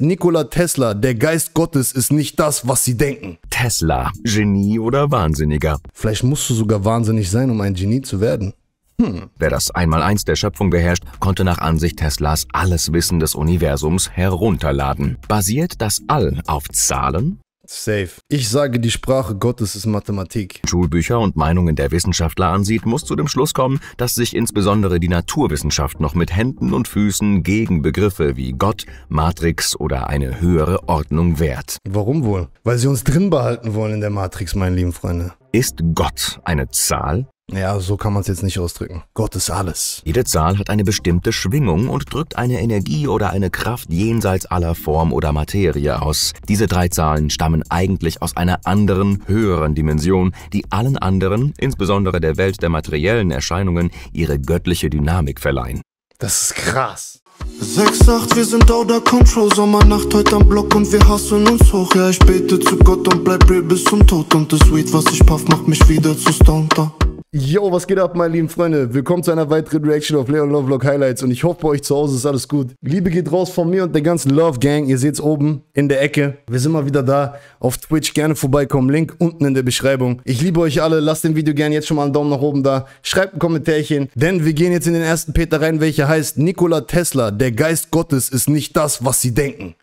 Nikola Tesla, der Geist Gottes ist nicht das, was sie denken. Tesla, Genie oder Wahnsinniger? Vielleicht musst du sogar wahnsinnig sein, um ein Genie zu werden. Hm. Wer das Einmaleins der Schöpfung beherrscht, konnte nach Ansicht Teslas alles Wissen des Universums herunterladen. Basiert das All auf Zahlen? Safe. Ich sage, die Sprache Gottes ist Mathematik. Schulbücher und Meinungen der Wissenschaftler ansieht, muss zu dem Schluss kommen, dass sich insbesondere die Naturwissenschaft noch mit Händen und Füßen gegen Begriffe wie Gott, Matrix oder eine höhere Ordnung wehrt. Warum wohl? Weil sie uns drin behalten wollen in der Matrix, meine lieben Freunde. Ist Gott eine Zahl? Ja, so kann man es jetzt nicht ausdrücken. Gott ist alles. Jede Zahl hat eine bestimmte Schwingung und drückt eine Energie oder eine Kraft jenseits aller Form oder Materie aus. Diese drei Zahlen stammen eigentlich aus einer anderen, höheren Dimension, die allen anderen, insbesondere der Welt der materiellen Erscheinungen, ihre göttliche Dynamik verleihen. Das ist krass. 6, 8, wir sind out of control Sommernacht heute am Block und wir hassen uns hoch Ja, ich bete zu Gott und bleib real bis zum Tod Und das Weed, was ich puff, macht mich wieder zu Stonter Yo, was geht ab, meine lieben Freunde? Willkommen zu einer weiteren Reaction auf Leon Vlog Highlights und ich hoffe, bei euch zu Hause ist alles gut. Liebe geht raus von mir und der ganzen Love Gang. Ihr seht's oben in der Ecke. Wir sind mal wieder da auf Twitch. Gerne vorbeikommen. Link unten in der Beschreibung. Ich liebe euch alle. Lasst dem Video gerne jetzt schon mal einen Daumen nach oben da. Schreibt ein Kommentärchen, denn wir gehen jetzt in den ersten Peter rein, welcher heißt Nikola Tesla. Der Geist Gottes ist nicht das, was sie denken.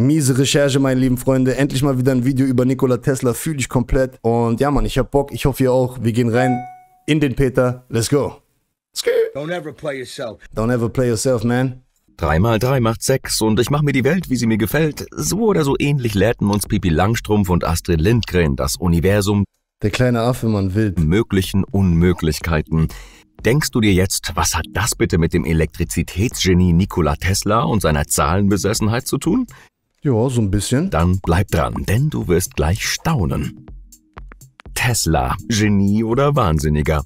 Miese Recherche, meine lieben Freunde. Endlich mal wieder ein Video über Nikola Tesla. Fühle ich komplett. Und ja, Mann, ich hab Bock. Ich hoffe, ihr auch. Wir gehen rein in den Peter. Let's go. Don't ever play yourself. Don't ever play yourself, man. 3 mal 3 macht 6 und ich mache mir die Welt, wie sie mir gefällt. So oder so ähnlich lehrten uns Pippi Langstrumpf und Astrid Lindgren das Universum. Der kleine Affe, man will. Möglichen Unmöglichkeiten. Denkst du dir jetzt, was hat das bitte mit dem Elektrizitätsgenie Nikola Tesla und seiner Zahlenbesessenheit zu tun? Ja, so ein bisschen. Dann bleib dran, denn du wirst gleich staunen. Tesla, Genie oder Wahnsinniger?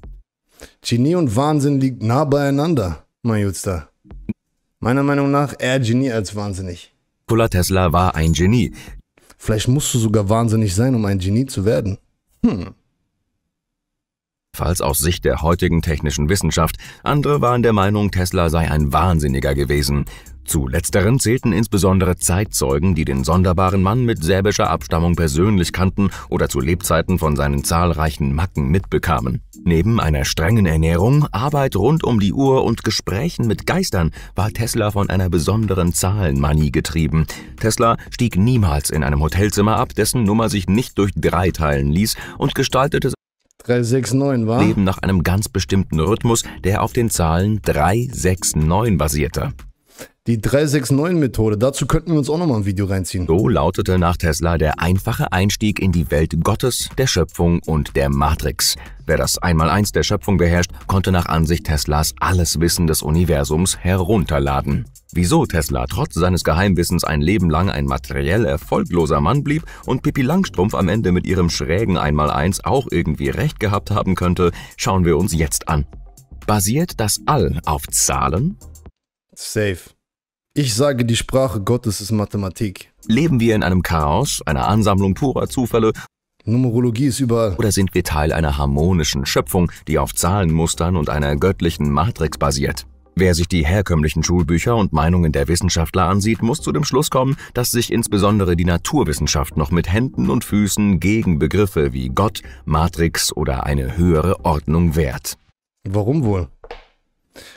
Genie und Wahnsinn liegt nah beieinander, mein Jutster. Meiner Meinung nach eher Genie als wahnsinnig. Nikola Tesla war ein Genie. Vielleicht musst du sogar wahnsinnig sein, um ein Genie zu werden. Hm. Falls aus Sicht der heutigen technischen Wissenschaft, andere waren der Meinung, Tesla sei ein Wahnsinniger gewesen. Zu letzteren zählten insbesondere Zeitzeugen, die den sonderbaren Mann mit säbischer Abstammung persönlich kannten oder zu Lebzeiten von seinen zahlreichen Macken mitbekamen. Neben einer strengen Ernährung, Arbeit rund um die Uhr und Gesprächen mit Geistern war Tesla von einer besonderen Zahlenmanie getrieben. Tesla stieg niemals in einem Hotelzimmer ab, dessen Nummer sich nicht durch drei teilen ließ und gestaltete 369 war? Leben nach einem ganz bestimmten Rhythmus, der auf den Zahlen 369 basierte. Die 369-Methode, dazu könnten wir uns auch nochmal ein Video reinziehen. So lautete nach Tesla der einfache Einstieg in die Welt Gottes, der Schöpfung und der Matrix. Wer das Einmaleins der Schöpfung beherrscht, konnte nach Ansicht Teslas alles Wissen des Universums herunterladen. Wieso Tesla trotz seines Geheimwissens ein Leben lang ein materiell erfolgloser Mann blieb und Pippi Langstrumpf am Ende mit ihrem schrägen Einmaleins auch irgendwie recht gehabt haben könnte, schauen wir uns jetzt an. Basiert das All auf Zahlen? Safe. Ich sage, die Sprache Gottes ist Mathematik. Leben wir in einem Chaos, einer Ansammlung purer Zufälle? Numerologie ist überall. Oder sind wir Teil einer harmonischen Schöpfung, die auf Zahlenmustern und einer göttlichen Matrix basiert? Wer sich die herkömmlichen Schulbücher und Meinungen der Wissenschaftler ansieht, muss zu dem Schluss kommen, dass sich insbesondere die Naturwissenschaft noch mit Händen und Füßen gegen Begriffe wie Gott, Matrix oder eine höhere Ordnung wehrt. Warum wohl?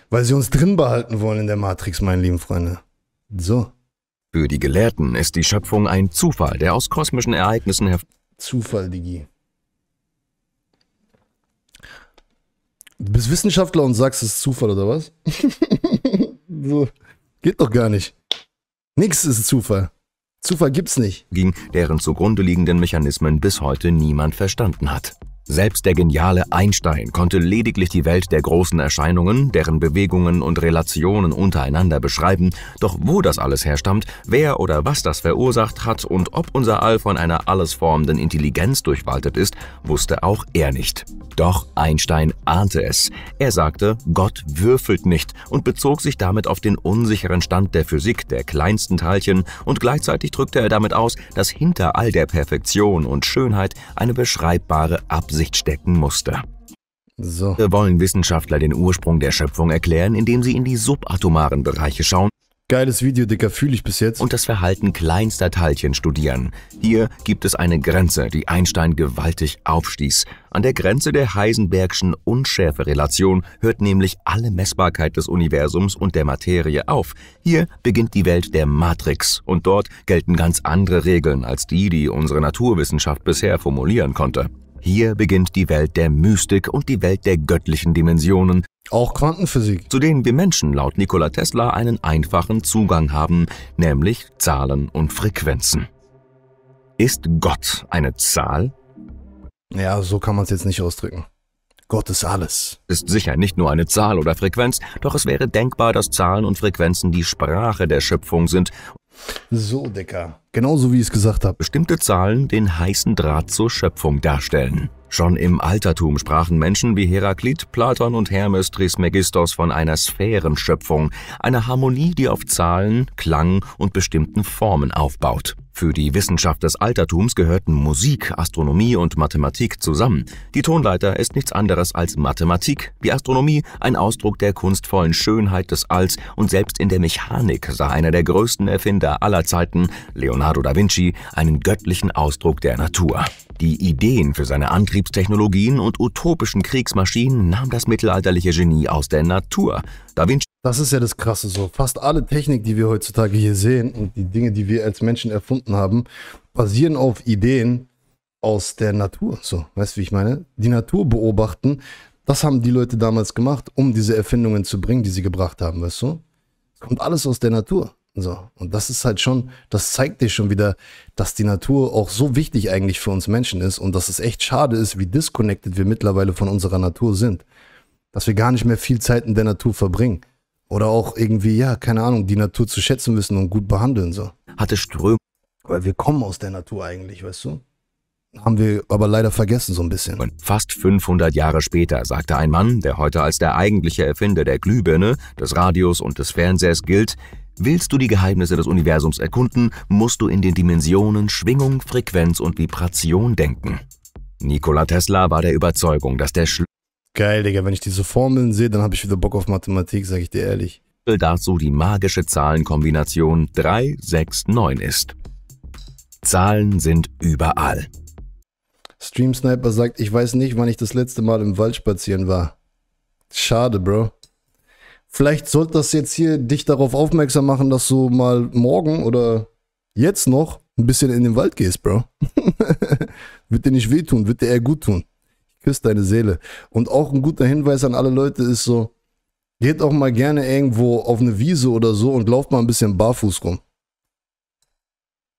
Weil sie uns drin behalten wollen in der Matrix, meine lieben Freunde. So. Für die Gelehrten ist die Schöpfung ein Zufall, der aus kosmischen Ereignissen hervor... Zufall, Digi. Du bist Wissenschaftler und sagst, es ist Zufall, oder was? so. Geht doch gar nicht. Nix ist Zufall. Zufall gibt's nicht. Ging, deren zugrunde liegenden Mechanismen bis heute niemand verstanden hat. Selbst der geniale Einstein konnte lediglich die Welt der großen Erscheinungen, deren Bewegungen und Relationen untereinander beschreiben, doch wo das alles herstammt, wer oder was das verursacht hat und ob unser All von einer alles formenden Intelligenz durchwaltet ist, wusste auch er nicht. Doch Einstein ahnte es. Er sagte, Gott würfelt nicht und bezog sich damit auf den unsicheren Stand der Physik der kleinsten Teilchen und gleichzeitig drückte er damit aus, dass hinter all der Perfektion und Schönheit eine beschreibbare Absicht Absicht stecken musste. So. Wollen Wissenschaftler den Ursprung der Schöpfung erklären, indem sie in die subatomaren Bereiche schauen. Geiles Video, Dicker, fühle ich bis jetzt. Und das Verhalten kleinster Teilchen studieren. Hier gibt es eine Grenze, die Einstein gewaltig aufstieß. An der Grenze der Heisenbergschen Unschärferelation hört nämlich alle Messbarkeit des Universums und der Materie auf. Hier beginnt die Welt der Matrix und dort gelten ganz andere Regeln als die, die unsere Naturwissenschaft bisher formulieren konnte. Hier beginnt die Welt der Mystik und die Welt der göttlichen Dimensionen, auch Quantenphysik, zu denen wir Menschen laut Nikola Tesla einen einfachen Zugang haben, nämlich Zahlen und Frequenzen. Ist Gott eine Zahl? Ja, so kann man es jetzt nicht ausdrücken. Gott ist alles. Ist sicher nicht nur eine Zahl oder Frequenz, doch es wäre denkbar, dass Zahlen und Frequenzen die Sprache der Schöpfung sind. So, Dicker genauso wie ich es gesagt habe. Bestimmte Zahlen den heißen Draht zur Schöpfung darstellen. Schon im Altertum sprachen Menschen wie Heraklit, Platon und Hermes Trismegistos von einer Sphärenschöpfung, einer Harmonie, die auf Zahlen, Klang und bestimmten Formen aufbaut. Für die Wissenschaft des Altertums gehörten Musik, Astronomie und Mathematik zusammen. Die Tonleiter ist nichts anderes als Mathematik, die Astronomie ein Ausdruck der kunstvollen Schönheit des Alls und selbst in der Mechanik sah einer der größten Erfinder aller Zeiten, Leonardo Leonardo da Vinci einen göttlichen Ausdruck der Natur. Die Ideen für seine Antriebstechnologien und utopischen Kriegsmaschinen nahm das mittelalterliche Genie aus der Natur. Da Vinci das ist ja das Krasse so. Fast alle Technik, die wir heutzutage hier sehen und die Dinge, die wir als Menschen erfunden haben, basieren auf Ideen aus der Natur. So, weißt du, wie ich meine? Die Natur beobachten, das haben die Leute damals gemacht, um diese Erfindungen zu bringen, die sie gebracht haben, weißt du? kommt alles aus der Natur. So, und das ist halt schon, das zeigt dir schon wieder, dass die Natur auch so wichtig eigentlich für uns Menschen ist und dass es echt schade ist, wie disconnected wir mittlerweile von unserer Natur sind. Dass wir gar nicht mehr viel Zeit in der Natur verbringen. Oder auch irgendwie, ja, keine Ahnung, die Natur zu schätzen wissen und gut behandeln. So. Hatte Ström. Weil wir kommen aus der Natur eigentlich, weißt du? Haben wir aber leider vergessen so ein bisschen. Und fast 500 Jahre später sagte ein Mann, der heute als der eigentliche Erfinder der Glühbirne, des Radios und des Fernsehers gilt, Willst du die Geheimnisse des Universums erkunden, musst du in den Dimensionen Schwingung, Frequenz und Vibration denken. Nikola Tesla war der Überzeugung, dass der Schlüssel... Geil, Digga, wenn ich diese Formeln sehe, dann habe ich wieder Bock auf Mathematik, sag ich dir ehrlich. ...dazu die magische Zahlenkombination 369 ist. Zahlen sind überall. Stream Sniper sagt, ich weiß nicht, wann ich das letzte Mal im Wald spazieren war. Schade, Bro. Vielleicht sollte das jetzt hier dich darauf aufmerksam machen, dass du mal morgen oder jetzt noch ein bisschen in den Wald gehst, Bro. wird dir nicht wehtun, wird dir eher gut tun. Ich küsse deine Seele. Und auch ein guter Hinweis an alle Leute ist so, geht auch mal gerne irgendwo auf eine Wiese oder so und lauft mal ein bisschen barfuß rum.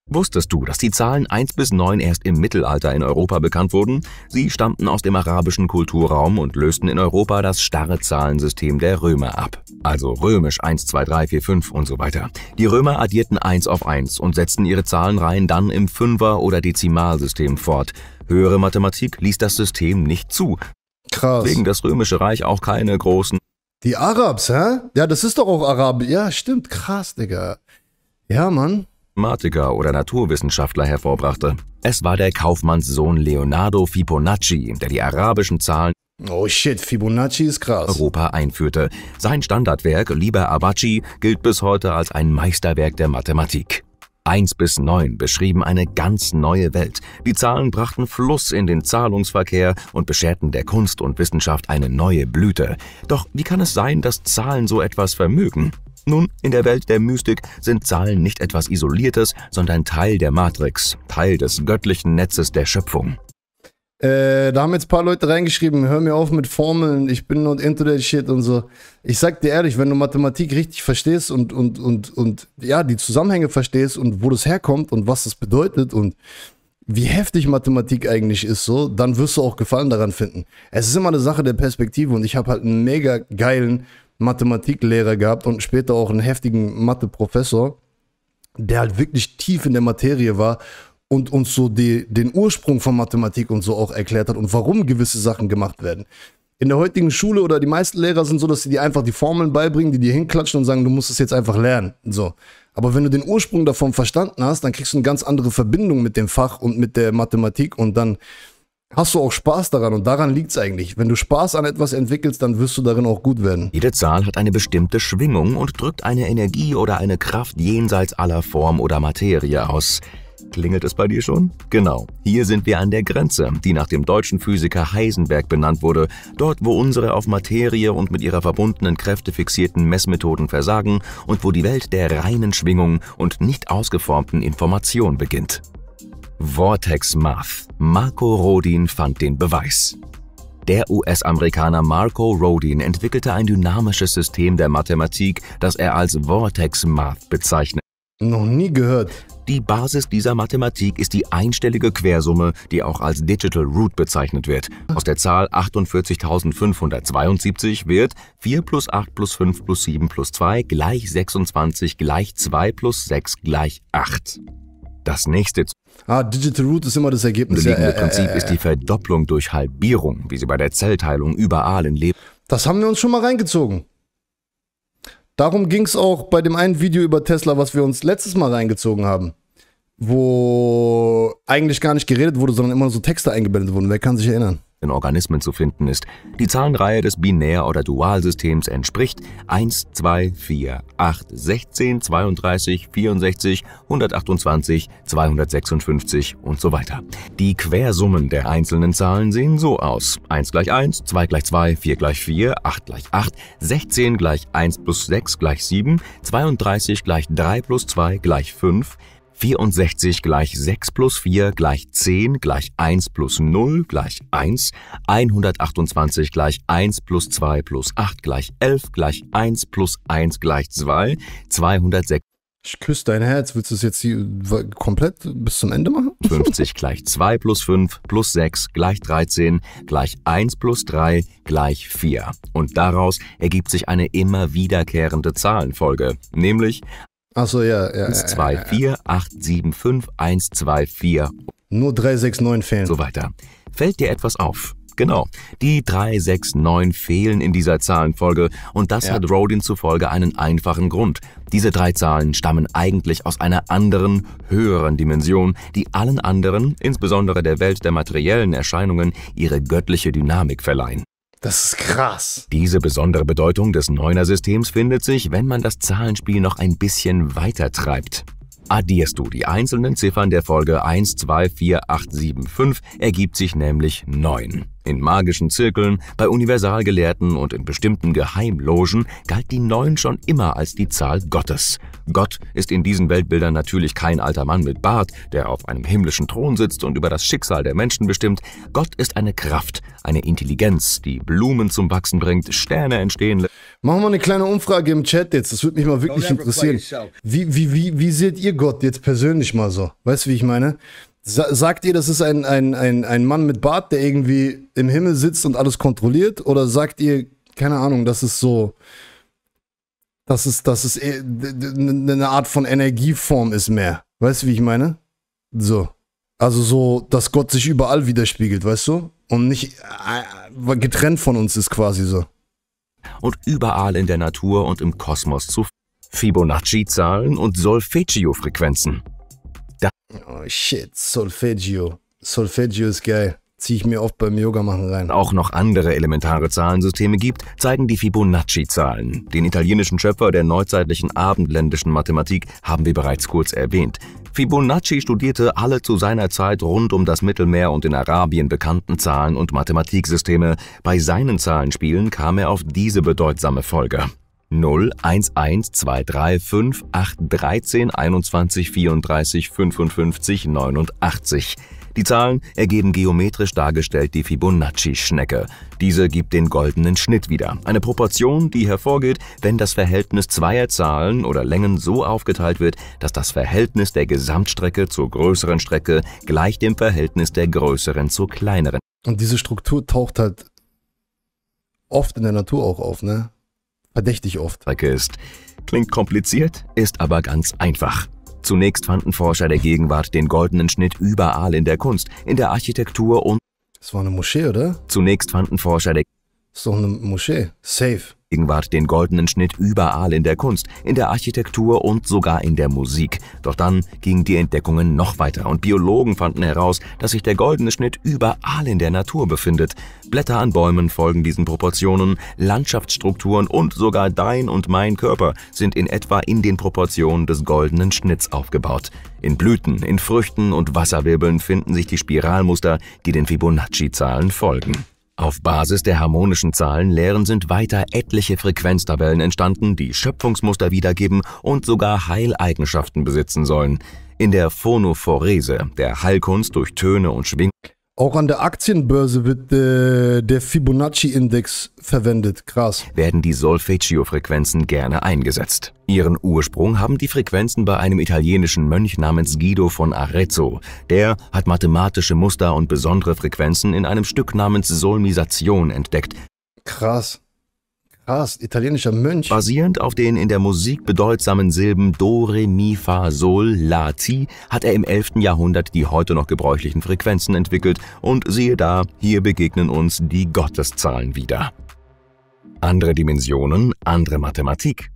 Wusstest du, dass die Zahlen 1 bis 9 erst im Mittelalter in Europa bekannt wurden? Sie stammten aus dem arabischen Kulturraum und lösten in Europa das starre Zahlensystem der Römer ab. Also römisch 1, 2, 3, 4, 5 und so weiter. Die Römer addierten 1 auf 1 und setzten ihre Zahlenreihen dann im Fünfer- oder Dezimalsystem fort. Höhere Mathematik ließ das System nicht zu. Krass. Wegen das Römische Reich auch keine großen. Die Arabs, hä? Ja, das ist doch auch Arabisch. Ja, stimmt. Krass, Digga. Ja, Mann. Mathematiker oder Naturwissenschaftler hervorbrachte. Es war der Kaufmannssohn Leonardo Fibonacci, der die arabischen Zahlen Oh shit, Fibonacci ist krass. Europa einführte. Sein Standardwerk Liber Abaci gilt bis heute als ein Meisterwerk der Mathematik. 1 bis 9 beschrieben eine ganz neue Welt. Die Zahlen brachten Fluss in den Zahlungsverkehr und bescherten der Kunst und Wissenschaft eine neue Blüte. Doch wie kann es sein, dass Zahlen so etwas vermögen? Nun, in der Welt der Mystik sind Zahlen nicht etwas Isoliertes, sondern Teil der Matrix, Teil des göttlichen Netzes der Schöpfung. Äh, da haben jetzt ein paar Leute reingeschrieben, hör mir auf mit Formeln, ich bin not into that shit und so. Ich sag dir ehrlich, wenn du Mathematik richtig verstehst und, und, und, und ja, die Zusammenhänge verstehst und wo das herkommt und was das bedeutet und wie heftig Mathematik eigentlich ist, so, dann wirst du auch Gefallen daran finden. Es ist immer eine Sache der Perspektive und ich habe halt einen mega geilen Mathematiklehrer gehabt und später auch einen heftigen Mathe-Professor, der halt wirklich tief in der Materie war und uns so die, den Ursprung von Mathematik und so auch erklärt hat und warum gewisse Sachen gemacht werden. In der heutigen Schule oder die meisten Lehrer sind so, dass sie dir einfach die Formeln beibringen, die dir hinklatschen und sagen, du musst es jetzt einfach lernen. So. Aber wenn du den Ursprung davon verstanden hast, dann kriegst du eine ganz andere Verbindung mit dem Fach und mit der Mathematik und dann hast du auch Spaß daran und daran liegt es eigentlich. Wenn du Spaß an etwas entwickelst, dann wirst du darin auch gut werden. Jede Zahl hat eine bestimmte Schwingung und drückt eine Energie oder eine Kraft jenseits aller Form oder Materie aus. Klingelt es bei dir schon? Genau, hier sind wir an der Grenze, die nach dem deutschen Physiker Heisenberg benannt wurde, dort wo unsere auf Materie und mit ihrer verbundenen Kräfte fixierten Messmethoden versagen und wo die Welt der reinen Schwingung und nicht ausgeformten Information beginnt. Vortex Math. Marco Rodin fand den Beweis. Der US-Amerikaner Marco Rodin entwickelte ein dynamisches System der Mathematik, das er als Vortex Math bezeichnet. Noch nie gehört. Die Basis dieser Mathematik ist die einstellige Quersumme, die auch als Digital Root bezeichnet wird. Aus der Zahl 48.572 wird 4 plus 8 plus 5 plus 7 plus 2 gleich 26 gleich 2 plus 6 gleich 8. Das nächste. Ah, Digital Root ist immer das Ergebnis. Das liegende ja, äh, Prinzip äh, ist die Verdopplung durch Halbierung, wie sie bei der Zellteilung überall in Leben. Das haben wir uns schon mal reingezogen. Darum ging es auch bei dem einen Video über Tesla, was wir uns letztes Mal reingezogen haben. Wo eigentlich gar nicht geredet wurde, sondern immer so Texte eingeblendet wurden. Wer kann sich erinnern? in Organismen zu finden ist. Die Zahlenreihe des Binär- oder Dualsystems entspricht 1, 2, 4, 8, 16, 32, 64, 128, 256 und so weiter. Die Quersummen der einzelnen Zahlen sehen so aus. 1 gleich 1, 2 gleich 2, 4 gleich 4, 8 gleich 8, 16 gleich 1 plus 6 gleich 7, 32 gleich 3 plus 2 gleich 5, 64 gleich 6 plus 4 gleich 10 gleich 1 plus 0 gleich 1, 128 gleich 1 plus 2 plus 8 gleich 11 gleich 1 plus 1 gleich 2, 206. Ich küsse dein Herz. Willst du es jetzt hier komplett bis zum Ende machen? 50 gleich 2 plus 5 plus 6 gleich 13 gleich 1 plus 3 gleich 4. Und daraus ergibt sich eine immer wiederkehrende Zahlenfolge, nämlich Achso, ja, ja. 1248751124. Nur 369 fehlen. So weiter. Fällt dir etwas auf? Genau, die 369 fehlen in dieser Zahlenfolge und das ja. hat Rodin zufolge einen einfachen Grund. Diese drei Zahlen stammen eigentlich aus einer anderen, höheren Dimension, die allen anderen, insbesondere der Welt der materiellen Erscheinungen, ihre göttliche Dynamik verleihen. Das ist krass. Diese besondere Bedeutung des Neuner-Systems findet sich, wenn man das Zahlenspiel noch ein bisschen weiter treibt. Addierst du die einzelnen Ziffern der Folge 1, 2, 4, 8, 7, 5, ergibt sich nämlich 9. In magischen Zirkeln, bei Universalgelehrten und in bestimmten Geheimlogen galt die Neun schon immer als die Zahl Gottes. Gott ist in diesen Weltbildern natürlich kein alter Mann mit Bart, der auf einem himmlischen Thron sitzt und über das Schicksal der Menschen bestimmt. Gott ist eine Kraft, eine Intelligenz, die Blumen zum Wachsen bringt, Sterne entstehen lässt. Machen wir eine kleine Umfrage im Chat jetzt, das würde mich mal wirklich interessieren. Wie, wie, wie, wie seht ihr Gott jetzt persönlich mal so? Weißt du, wie ich meine? Sa sagt ihr, das ist ein, ein, ein, ein Mann mit Bart, der irgendwie im Himmel sitzt und alles kontrolliert? Oder sagt ihr, keine Ahnung, das ist so, dass es, dass es eh, eine Art von Energieform ist mehr? Weißt du, wie ich meine? So. Also so, dass Gott sich überall widerspiegelt, weißt du? Und nicht äh, äh, getrennt von uns ist quasi so. Und überall in der Natur und im Kosmos zu Fibonacci-Zahlen und Solfeggio-Frequenzen. Oh shit, Solfeggio. Solfeggio ist geil. Zieh ich mir oft beim Yoga machen rein. Auch noch andere elementare Zahlensysteme gibt, zeigen die Fibonacci-Zahlen. Den italienischen Schöpfer der neuzeitlichen abendländischen Mathematik haben wir bereits kurz erwähnt. Fibonacci studierte alle zu seiner Zeit rund um das Mittelmeer und in Arabien bekannten Zahlen- und Mathematiksysteme. Bei seinen Zahlenspielen kam er auf diese bedeutsame Folge. 01123581321345589. Die Zahlen ergeben geometrisch dargestellt die Fibonacci-Schnecke. Diese gibt den goldenen Schnitt wieder, eine Proportion, die hervorgeht, wenn das Verhältnis zweier Zahlen oder Längen so aufgeteilt wird, dass das Verhältnis der Gesamtstrecke zur größeren Strecke gleich dem Verhältnis der größeren zur kleineren. Und diese Struktur taucht halt oft in der Natur auch auf, ne? Verdächtig oft. Ist. Klingt kompliziert, ist aber ganz einfach. Zunächst fanden Forscher der Gegenwart den goldenen Schnitt überall in der Kunst, in der Architektur und... Das war eine Moschee, oder? Zunächst fanden Forscher der... Das ist doch eine Moschee. Safe. Gegenwart den goldenen Schnitt überall in der Kunst, in der Architektur und sogar in der Musik. Doch dann gingen die Entdeckungen noch weiter und Biologen fanden heraus, dass sich der goldene Schnitt überall in der Natur befindet. Blätter an Bäumen folgen diesen Proportionen, Landschaftsstrukturen und sogar dein und mein Körper sind in etwa in den Proportionen des goldenen Schnitts aufgebaut. In Blüten, in Früchten und Wasserwirbeln finden sich die Spiralmuster, die den Fibonacci-Zahlen folgen. Auf Basis der harmonischen Zahlenlehren sind weiter etliche Frequenztabellen entstanden, die Schöpfungsmuster wiedergeben und sogar Heileigenschaften besitzen sollen. In der Phonophorese, der Heilkunst durch Töne und Schwingungen, auch an der Aktienbörse wird äh, der Fibonacci-Index verwendet. Krass. Werden die Solfeggio-Frequenzen gerne eingesetzt. Ihren Ursprung haben die Frequenzen bei einem italienischen Mönch namens Guido von Arezzo. Der hat mathematische Muster und besondere Frequenzen in einem Stück namens Solmisation entdeckt. Krass. Krass, italienischer Mönch. Basierend auf den in der Musik bedeutsamen Silben Do, Re, Mi, Fa, Sol, La, Ti hat er im 11. Jahrhundert die heute noch gebräuchlichen Frequenzen entwickelt und siehe da, hier begegnen uns die Gotteszahlen wieder. Andere Dimensionen, andere Mathematik.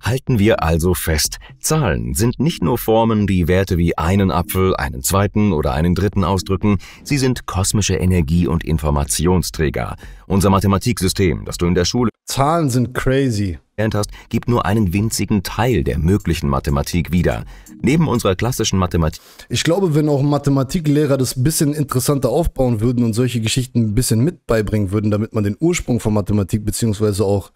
Halten wir also fest, Zahlen sind nicht nur Formen, die Werte wie einen Apfel, einen zweiten oder einen dritten ausdrücken, sie sind kosmische Energie- und Informationsträger. Unser Mathematiksystem, das du in der Schule Zahlen sind crazy gelernt hast, gibt nur einen winzigen Teil der möglichen Mathematik wieder. Neben unserer klassischen Mathematik. Ich glaube, wenn auch Mathematiklehrer das ein bisschen interessanter aufbauen würden und solche Geschichten ein bisschen mit beibringen würden, damit man den Ursprung von Mathematik bzw. auch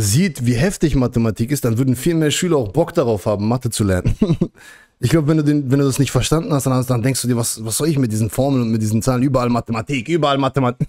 sieht, wie heftig Mathematik ist, dann würden viel mehr Schüler auch Bock darauf haben, Mathe zu lernen. ich glaube, wenn, du den, wenn du das nicht verstanden hast, dann, dann denkst du dir, was, was soll ich mit diesen Formeln und mit diesen Zahlen? Überall Mathematik, überall Mathematik.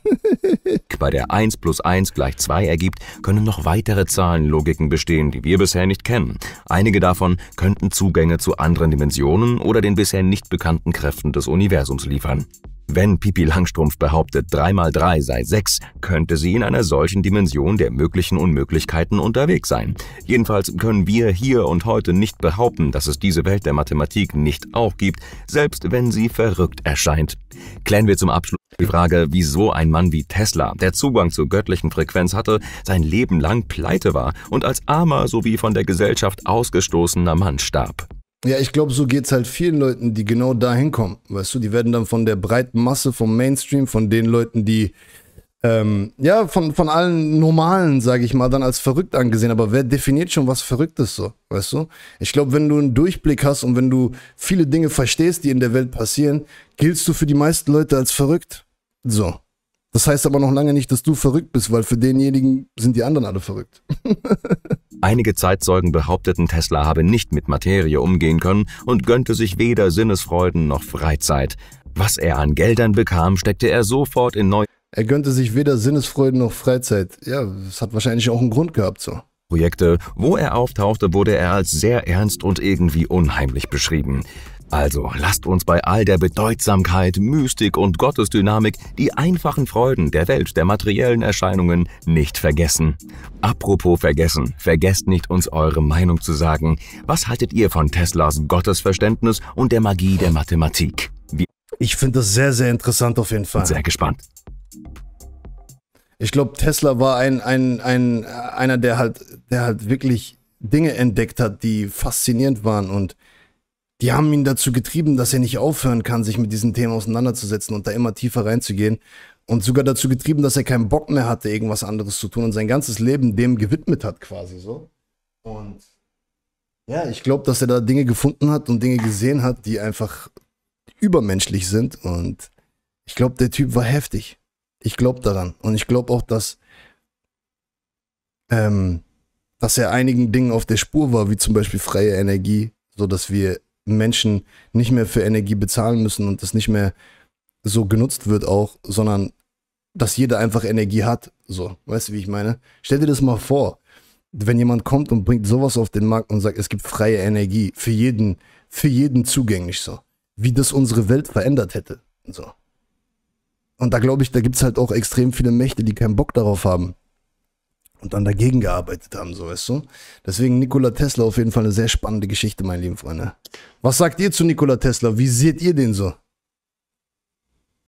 Bei der 1 plus 1 gleich 2 ergibt, können noch weitere Zahlenlogiken bestehen, die wir bisher nicht kennen. Einige davon könnten Zugänge zu anderen Dimensionen oder den bisher nicht bekannten Kräften des Universums liefern. Wenn Pipi Langstrumpf behauptet, 3 mal 3 sei 6, könnte sie in einer solchen Dimension der möglichen Unmöglichkeiten unterwegs sein. Jedenfalls können wir hier und heute nicht behaupten, dass es diese Welt der Mathematik nicht auch gibt, selbst wenn sie verrückt erscheint. Klären wir zum Abschluss die Frage, wieso ein Mann wie Tesla, der Zugang zur göttlichen Frequenz hatte, sein Leben lang pleite war und als armer sowie von der Gesellschaft ausgestoßener Mann starb. Ja, ich glaube, so geht es halt vielen Leuten, die genau dahin kommen. Weißt du, die werden dann von der breiten Masse, vom Mainstream, von den Leuten, die ähm, ja, von, von allen Normalen, sage ich mal, dann als verrückt angesehen. Aber wer definiert schon, was verrückt ist so? Weißt du? Ich glaube, wenn du einen Durchblick hast und wenn du viele Dinge verstehst, die in der Welt passieren, giltst du für die meisten Leute als verrückt. So. Das heißt aber noch lange nicht, dass du verrückt bist, weil für denjenigen sind die anderen alle verrückt. Einige Zeitzeugen behaupteten, Tesla habe nicht mit Materie umgehen können und gönnte sich weder Sinnesfreuden noch Freizeit. Was er an Geldern bekam, steckte er sofort in neue. Er gönnte sich weder Sinnesfreuden noch Freizeit. Ja, es hat wahrscheinlich auch einen Grund gehabt so. Projekte, wo er auftauchte, wurde er als sehr ernst und irgendwie unheimlich beschrieben. Also lasst uns bei all der Bedeutsamkeit, Mystik und Gottesdynamik die einfachen Freuden der Welt der materiellen Erscheinungen nicht vergessen. Apropos vergessen, vergesst nicht uns eure Meinung zu sagen. Was haltet ihr von Teslas Gottesverständnis und der Magie der Mathematik? Wie ich finde das sehr, sehr interessant auf jeden Fall. Sehr gespannt. Ich glaube, Tesla war ein, ein, ein, einer, der halt, der halt wirklich Dinge entdeckt hat, die faszinierend waren und die haben ihn dazu getrieben, dass er nicht aufhören kann, sich mit diesen Themen auseinanderzusetzen und da immer tiefer reinzugehen. Und sogar dazu getrieben, dass er keinen Bock mehr hatte, irgendwas anderes zu tun und sein ganzes Leben dem gewidmet hat, quasi so. Und ja, ich glaube, dass er da Dinge gefunden hat und Dinge gesehen hat, die einfach übermenschlich sind. Und ich glaube, der Typ war heftig. Ich glaube daran. Und ich glaube auch, dass, ähm, dass er einigen Dingen auf der Spur war, wie zum Beispiel freie Energie, so dass wir Menschen nicht mehr für Energie bezahlen müssen und das nicht mehr so genutzt wird auch, sondern dass jeder einfach Energie hat. So, weißt du, wie ich meine? Stell dir das mal vor, wenn jemand kommt und bringt sowas auf den Markt und sagt, es gibt freie Energie für jeden, für jeden zugänglich so, wie das unsere Welt verändert hätte. So. Und da glaube ich, da gibt es halt auch extrem viele Mächte, die keinen Bock darauf haben und dann dagegen gearbeitet haben, so weißt du. Deswegen Nikola Tesla auf jeden Fall eine sehr spannende Geschichte, meine lieben Freunde. Was sagt ihr zu Nikola Tesla? Wie seht ihr den so?